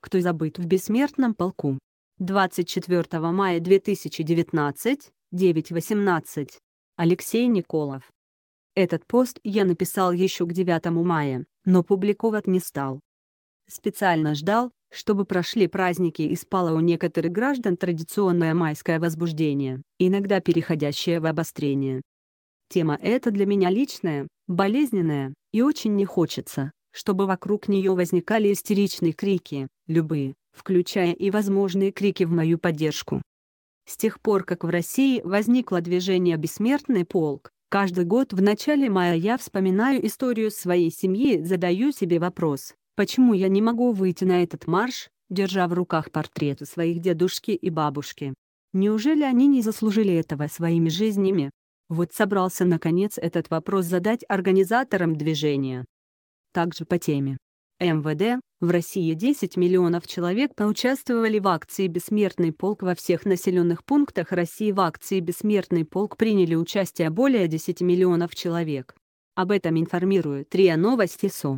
кто забыт в бессмертном полку. 24 мая 2019, 9.18. Алексей Николов. Этот пост я написал еще к 9 мая, но публиковать не стал. Специально ждал, чтобы прошли праздники и спало у некоторых граждан традиционное майское возбуждение, иногда переходящее в обострение. Тема эта для меня личная, болезненная, и очень не хочется, чтобы вокруг нее возникали истеричные крики, любые, включая и возможные крики в мою поддержку. С тех пор, как в России возникло движение «Бессмертный полк», каждый год в начале мая я вспоминаю историю своей семьи задаю себе вопрос, почему я не могу выйти на этот марш, держа в руках портреты своих дедушки и бабушки. Неужели они не заслужили этого своими жизнями? Вот собрался наконец этот вопрос задать организаторам движения, также по теме. МВД, в России 10 миллионов человек поучаствовали в акции «Бессмертный полк» во всех населенных пунктах России. В акции «Бессмертный полк» приняли участие более 10 миллионов человек. Об этом информирует РИА Новости СО.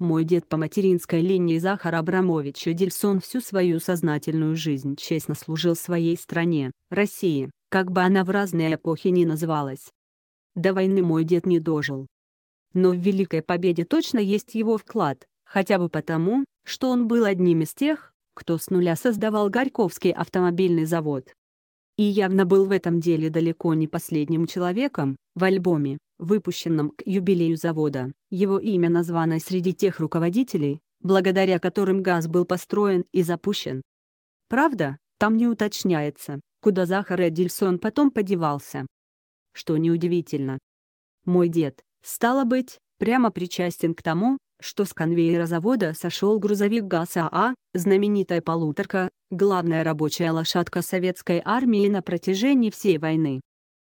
Мой дед по материнской линии Захар Абрамович Эдельсон всю свою сознательную жизнь честно служил своей стране, России, как бы она в разные эпохи ни называлась. До войны мой дед не дожил, но в Великой Победе точно есть его вклад, хотя бы потому, что он был одним из тех, кто с нуля создавал Горьковский автомобильный завод. И явно был в этом деле далеко не последним человеком, в альбоме, выпущенном к юбилею завода, его имя названо среди тех руководителей, благодаря которым газ был построен и запущен. Правда, там не уточняется, куда Захар Эдельсон потом подевался. Что неудивительно. Мой дед, Стало быть, прямо причастен к тому, что с конвейера завода сошел грузовик ГАЗ АА, знаменитая полуторка, главная рабочая лошадка советской армии на протяжении всей войны.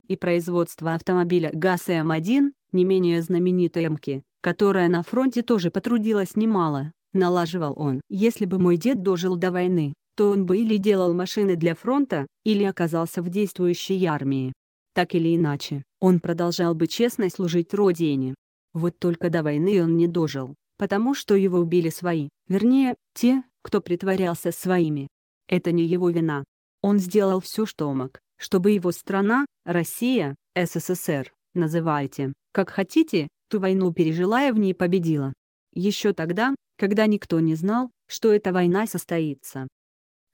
И производство автомобиля ГАЗ М1, не менее знаменитой МКИ, которая на фронте тоже потрудилась немало, налаживал он. Если бы мой дед дожил до войны, то он бы или делал машины для фронта, или оказался в действующей армии. Так или иначе, он продолжал бы честно служить Родине. Вот только до войны он не дожил, потому что его убили свои, вернее, те, кто притворялся своими. Это не его вина. Он сделал все, что мог, чтобы его страна, Россия, СССР, называйте, как хотите, ту войну пережила и в ней победила. Еще тогда, когда никто не знал, что эта война состоится.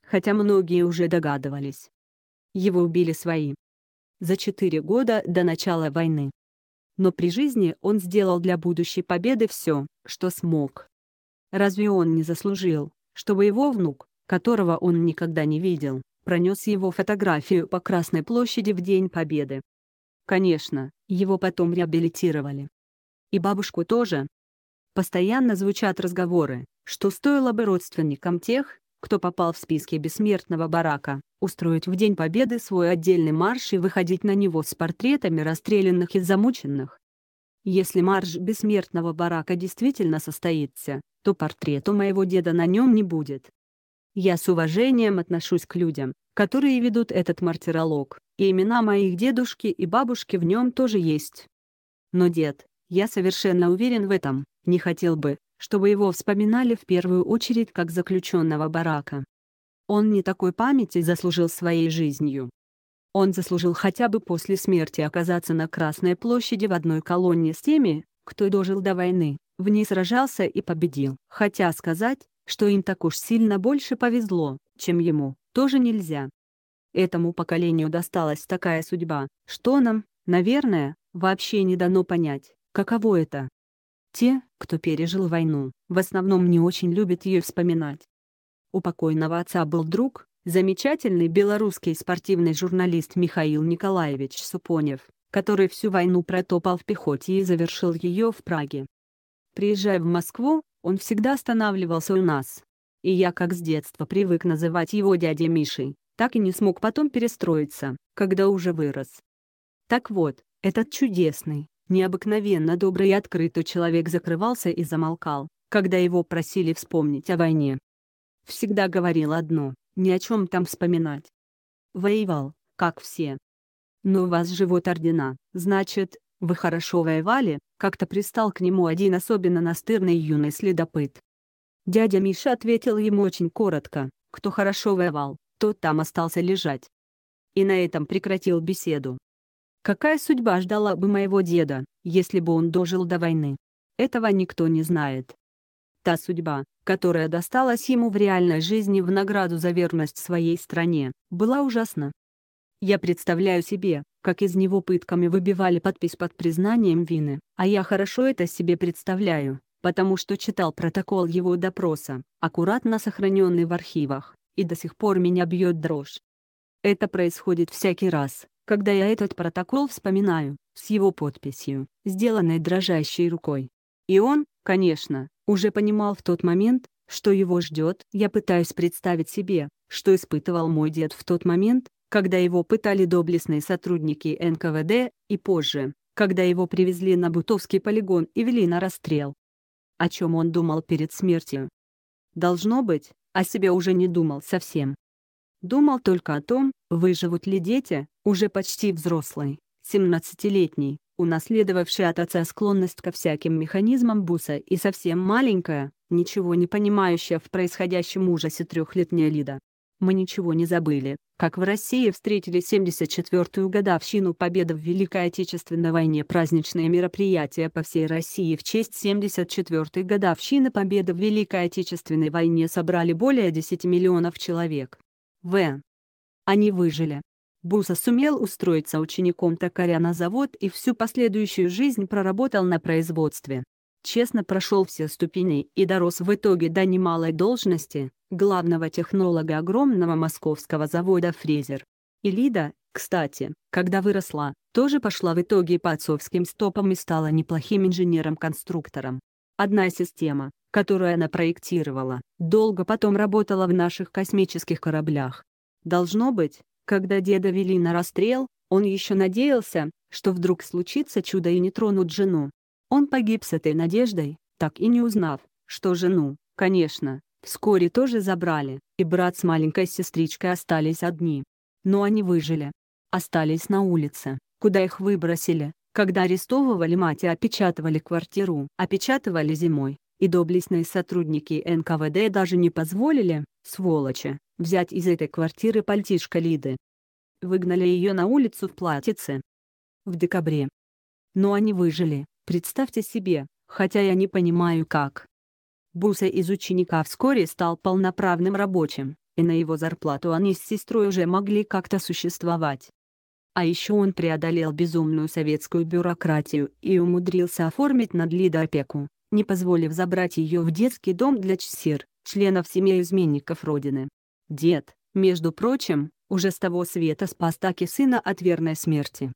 Хотя многие уже догадывались. Его убили свои, за четыре года до начала войны. Но при жизни он сделал для будущей победы все, что смог. Разве он не заслужил, чтобы его внук, которого он никогда не видел, пронес его фотографию по Красной площади в День Победы? Конечно, его потом реабилитировали. И бабушку тоже. Постоянно звучат разговоры, что стоило бы родственникам тех, кто попал в списки бессмертного барака, устроить в День Победы свой отдельный марш и выходить на него с портретами расстрелянных и замученных. Если марш бессмертного барака действительно состоится, то портрету моего деда на нем не будет. Я с уважением отношусь к людям, которые ведут этот мартиролог, и имена моих дедушки и бабушки в нем тоже есть. Но дед, я совершенно уверен в этом, не хотел бы, чтобы его вспоминали в первую очередь как заключенного барака. Он не такой памяти заслужил своей жизнью. Он заслужил хотя бы после смерти оказаться на Красной площади в одной колонне с теми, кто дожил до войны, в ней сражался и победил. Хотя сказать, что им так уж сильно больше повезло, чем ему, тоже нельзя. Этому поколению досталась такая судьба, что нам, наверное, вообще не дано понять, каково это. Те, кто пережил войну, в основном не очень любит ее вспоминать. У покойного отца был друг, замечательный белорусский спортивный журналист Михаил Николаевич Супонев, который всю войну протопал в пехоте и завершил ее в Праге. Приезжая в Москву, он всегда останавливался у нас. И я как с детства привык называть его дядей Мишей, так и не смог потом перестроиться, когда уже вырос. Так вот, этот чудесный, Необыкновенно добрый и открытый человек закрывался и замолкал, когда его просили вспомнить о войне. Всегда говорил одно, ни о чем там вспоминать. Воевал, как все. Но «Ну, у вас живут ордена, значит, вы хорошо воевали, как-то пристал к нему один особенно настырный юный следопыт. Дядя Миша ответил ему очень коротко, кто хорошо воевал, тот там остался лежать. И на этом прекратил беседу. Какая судьба ждала бы моего деда, если бы он дожил до войны? Этого никто не знает. Та судьба, которая досталась ему в реальной жизни в награду за верность своей стране, была ужасна. Я представляю себе, как из него пытками выбивали подпись под признанием вины, а я хорошо это себе представляю, потому что читал протокол его допроса, аккуратно сохраненный в архивах, и до сих пор меня бьет дрожь. Это происходит всякий раз, когда я этот протокол вспоминаю, с его подписью, сделанной дрожащей рукой. И он, конечно, уже понимал в тот момент, что его ждет. Я пытаюсь представить себе, что испытывал мой дед в тот момент, когда его пытали доблестные сотрудники НКВД, и позже, когда его привезли на Бутовский полигон и вели на расстрел. О чем он думал перед смертью? Должно быть, о себе уже не думал совсем. Думал только о том, выживут ли дети, уже почти взрослый, 17-летний, унаследовавший от отца склонность ко всяким механизмам буса и совсем маленькая, ничего не понимающая в происходящем ужасе трехлетняя Лида. Мы ничего не забыли, как в России встретили 74-ю годовщину победы в Великой Отечественной войне праздничные мероприятия по всей России в честь 74-й годовщины победы в Великой Отечественной войне собрали более 10 миллионов человек. В. Они выжили. Буса сумел устроиться учеником токаря на завод и всю последующую жизнь проработал на производстве. Честно прошел все ступени и дорос в итоге до немалой должности, главного технолога огромного московского завода «Фрезер». И Лида, кстати, когда выросла, тоже пошла в итоге по отцовским стопам и стала неплохим инженером-конструктором. Одна система, которую она проектировала, долго потом работала в наших космических кораблях. Должно быть, когда деда вели на расстрел, он еще надеялся, что вдруг случится чудо и не тронут жену. Он погиб с этой надеждой, так и не узнав, что жену, конечно, вскоре тоже забрали, и брат с маленькой сестричкой остались одни. Но они выжили. Остались на улице, куда их выбросили, когда арестовывали мать и опечатывали квартиру. Опечатывали зимой, и доблестные сотрудники НКВД даже не позволили, сволочи, взять из этой квартиры пальтишко Лиды. Выгнали ее на улицу в платьице. В декабре. Но они выжили, представьте себе, хотя я не понимаю как. Буса из ученика вскоре стал полноправным рабочим, и на его зарплату они с сестрой уже могли как-то существовать. А еще он преодолел безумную советскую бюрократию и умудрился оформить над Лидо опеку, не позволив забрать ее в детский дом для чсир, членов семьи изменников Родины. Дед, между прочим, уже с того света спас таки сына от верной смерти.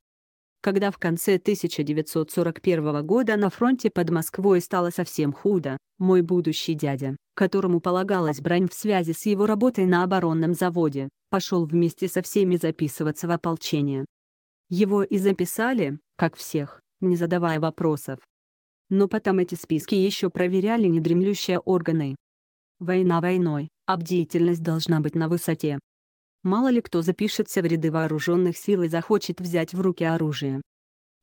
Когда в конце 1941 года на фронте под Москвой стало совсем худо, мой будущий дядя, которому полагалась брань в связи с его работой на оборонном заводе, пошел вместе со всеми записываться в ополчение. Его и записали, как всех, не задавая вопросов, но потом эти списки еще проверяли недремлющие органы. Война войной, а бдительность должна быть на высоте. Мало ли кто запишется в ряды вооруженных сил и захочет взять в руки оружие.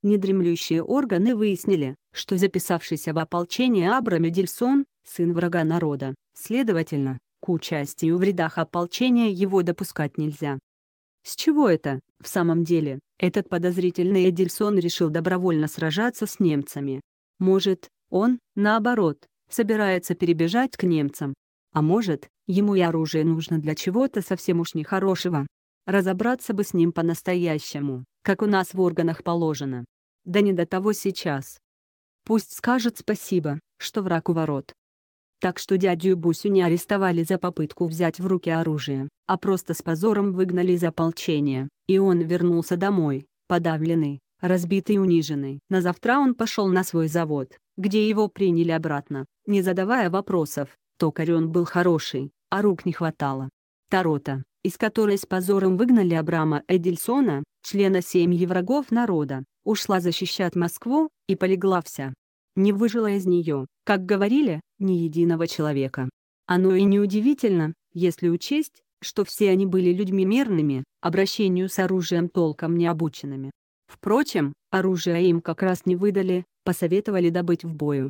Недремлющие органы выяснили, что записавшийся в ополчение Абрам Эдельсон, сын врага народа, следовательно, к участию в рядах ополчения его допускать нельзя. С чего это, в самом деле, этот подозрительный Эдельсон решил добровольно сражаться с немцами? Может, он, наоборот, собирается перебежать к немцам. А может, ему и оружие нужно для чего-то совсем уж нехорошего. Разобраться бы с ним по-настоящему, как у нас в органах положено. Да не до того сейчас. Пусть скажет спасибо, что враг у ворот. Так что дядю Бусю не арестовали за попытку взять в руки оружие, а просто с позором выгнали из ополчения, и он вернулся домой, подавленный, Разбитый и униженный. На завтра он пошел на свой завод, где его приняли обратно, не задавая вопросов. Токарь он был хороший, а рук не хватало. Тарота, из которой с позором выгнали Абрама Эдельсона, члена семьи врагов народа, ушла защищать Москву, и полегла вся. Не выжила из нее, как говорили, ни единого человека. Оно и неудивительно, если учесть, что все они были людьми мирными, обращению с оружием толком не обученными. Впрочем, оружие им как раз не выдали, посоветовали добыть в бою.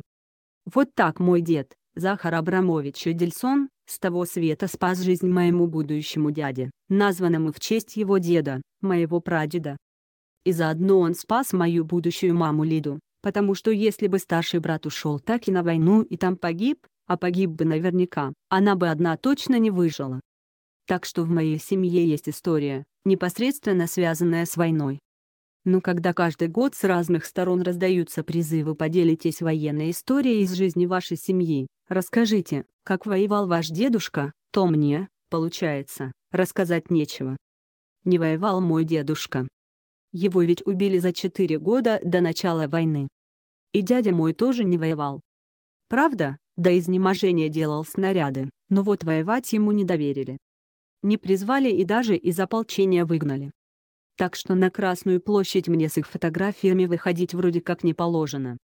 Вот так мой дед, Захар Абрамович Эдельсон, с того света спас жизнь моему будущему дяде, названному в честь его деда, моего прадеда. И заодно он спас мою будущую маму Лиду, потому что если бы старший брат ушел так и на войну и там погиб, а погиб бы наверняка, она бы одна точно не выжила. Так что в моей семье есть история, непосредственно связанная с войной. Но когда каждый год с разных сторон раздаются призывы «Поделитесь военной историей из жизни вашей семьи, расскажите, как воевал ваш дедушка», то мне, получается, рассказать нечего. Не воевал мой дедушка. Его ведь убили за 4 года до начала войны. И дядя мой тоже не воевал. Правда, до изнеможения делал снаряды, но вот воевать ему не доверили. Не призвали и даже из ополчения выгнали так что на Красную площадь мне с их фотографиями выходить вроде как не положено.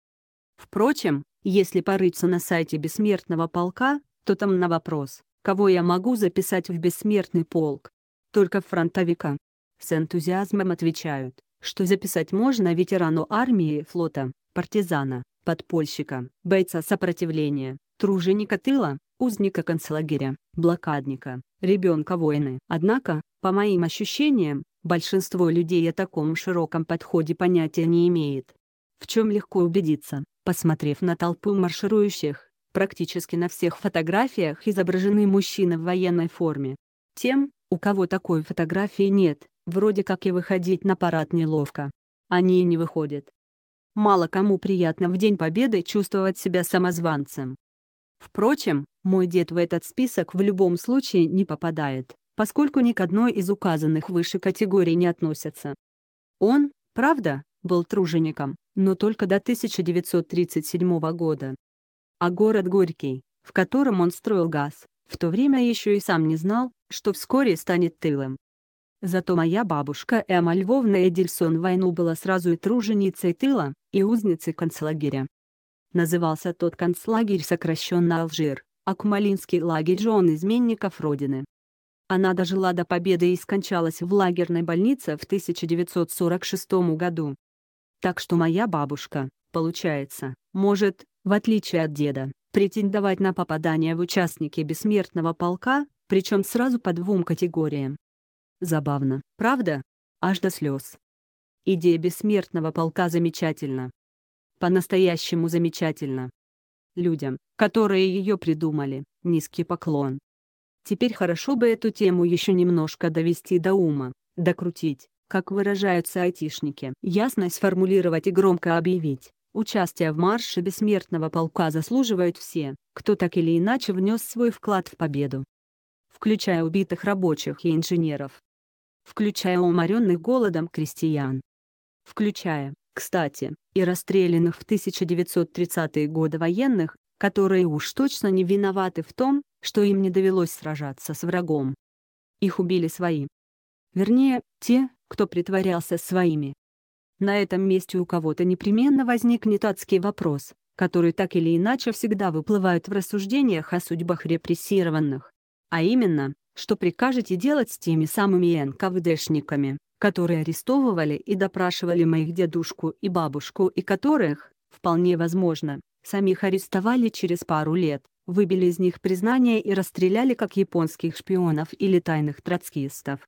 Впрочем, если порыться на сайте бессмертного полка, то там на вопрос, кого я могу записать в бессмертный полк, только фронтовика. С энтузиазмом отвечают, что записать можно ветерану армии и флота, партизана, подпольщика, бойца сопротивления, труженика тыла, узника концлагеря, блокадника, ребенка войны. Однако, по моим ощущениям, большинство людей о таком широком подходе понятия не имеет. В чем легко убедиться, посмотрев на толпу марширующих, практически на всех фотографиях изображены мужчины в военной форме. Тем, у кого такой фотографии нет, вроде как и выходить на парад неловко. Они и не выходят. Мало кому приятно в День Победы чувствовать себя самозванцем. Впрочем, мой дед в этот список в любом случае не попадает, поскольку ни к одной из указанных выше категорий не относятся. Он, правда, был тружеником, но только до 1937 года. А город Горький, в котором он строил газ, в то время еще и сам не знал, что вскоре станет тылом. Зато моя бабушка Эмма Львовна Эдельсон в войну была сразу и труженицей тыла, и узницей концлагеря. Назывался тот концлагерь сокращенно Алжир, а Кумалинский лагерь жен изменников Родины. Она дожила до победы и скончалась в лагерной больнице в 1946 году. Так что моя бабушка, получается, может, в отличие от деда, претендовать на попадание в участники бессмертного полка, причем сразу по двум категориям. Забавно, правда? Аж до слез. Идея бессмертного полка замечательна. По-настоящему замечательна. Людям, которые ее придумали, низкий поклон. Теперь хорошо бы эту тему еще немножко довести до ума, докрутить, как выражаются айтишники. Ясно сформулировать и громко объявить. Участие в марше бессмертного полка заслуживают все, кто так или иначе внес свой вклад в победу. Включая убитых рабочих и инженеров. Включая уморенных голодом крестьян. Включая, кстати, и расстрелянных в 1930-е годы военных, которые уж точно не виноваты в том, что им не довелось сражаться с врагом. Их убили свои. Вернее, те, кто притворялся своими. На этом месте у кого-то непременно возникнет адский вопрос, который так или иначе всегда выплывает в рассуждениях о судьбах репрессированных. А именно, что прикажете делать с теми самыми НКВДшниками, которые арестовывали и допрашивали моих дедушку и бабушку и которых, вполне возможно, самих арестовали через пару лет, выбили из них признание и расстреляли как японских шпионов или тайных троцкистов?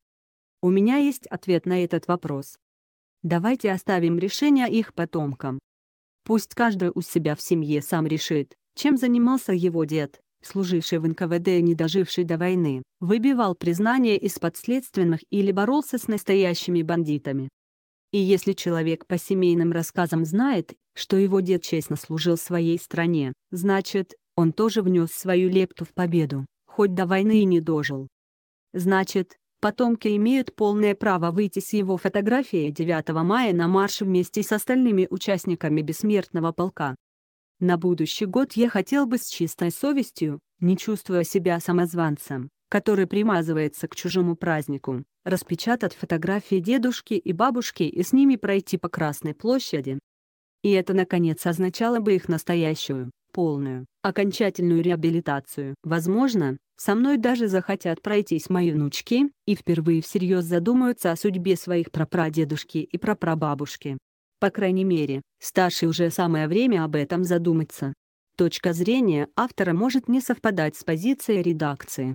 У меня есть ответ на этот вопрос. Давайте оставим решение их потомкам. Пусть каждый у себя в семье сам решит, чем занимался его дед, служивший в НКВД и не доживший до войны, выбивал признание из подследственных или боролся с настоящими бандитами. И если человек по семейным рассказам знает, что его дед честно служил своей стране, значит, он тоже внес свою лепту в победу, хоть до войны и не дожил. Значит, потомки имеют полное право выйти с его фотографией 9 мая на марш вместе с остальными участниками бессмертного полка. На будущий год я хотел бы с чистой совестью, не чувствуя себя самозванцем, который примазывается к чужому празднику, распечатать фотографии дедушки и бабушки и с ними пройти по Красной площади. И это наконец означало бы их настоящую, полную, окончательную реабилитацию. Возможно, со мной даже захотят пройтись мои внучки, и впервые всерьез задумаются о судьбе своих прапрадедушки и прапрабабушки. По крайней мере, старше уже самое время об этом задуматься. Точка зрения автора может не совпадать с позицией редакции,